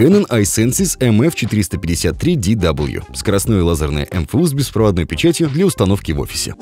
Canon iSenses MF453DW – скоростное лазерное МФУ с беспроводной печатью для установки в офисе.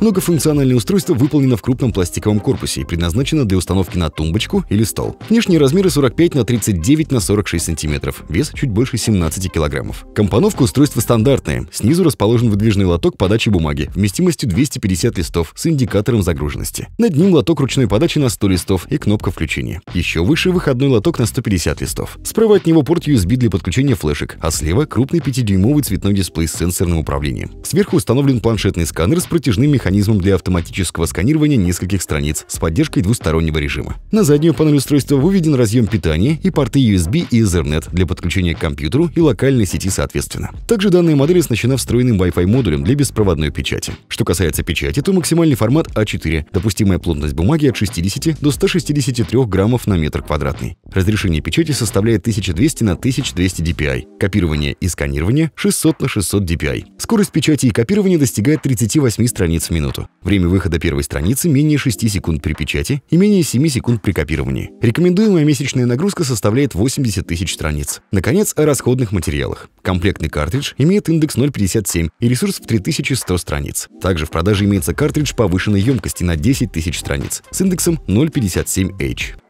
Многофункциональное устройство выполнено в крупном пластиковом корпусе и предназначено для установки на тумбочку или стол. Внешние размеры 45 на 39 на 46 сантиметров, вес чуть больше 17 килограммов. Компоновка устройства стандартная. Снизу расположен выдвижный лоток подачи бумаги вместимостью 250 листов с индикатором загруженности. Над ним лоток ручной подачи на 100 листов и кнопка включения. Еще выше выходной лоток на 150 листов. Справа от него порт USB для подключения флешек, а слева крупный 5-дюймовый цветной дисплей с сенсорным управлением. Сверху установлен планшетный сканер с протяжным механизмом механизмом для автоматического сканирования нескольких страниц с поддержкой двустороннего режима. На заднюю панель устройства выведен разъем питания и порты USB и Ethernet для подключения к компьютеру и локальной сети соответственно. Также данная модель оснащена встроенным Wi-Fi модулем для беспроводной печати. Что касается печати, то максимальный формат А4, допустимая плотность бумаги от 60 до 163 граммов на метр квадратный. Разрешение печати составляет 1200 на 1200 dpi, копирование и сканирование 600 на 600 dpi. Скорость печати и копирования достигает 38 страниц в минуту. Время выхода первой страницы менее 6 секунд при печати и менее 7 секунд при копировании. Рекомендуемая месячная нагрузка составляет 80 тысяч страниц. Наконец, о расходных материалах. Комплектный картридж имеет индекс 0,57 и ресурс в 3100 страниц. Также в продаже имеется картридж повышенной емкости на 10 тысяч страниц с индексом 0,57H.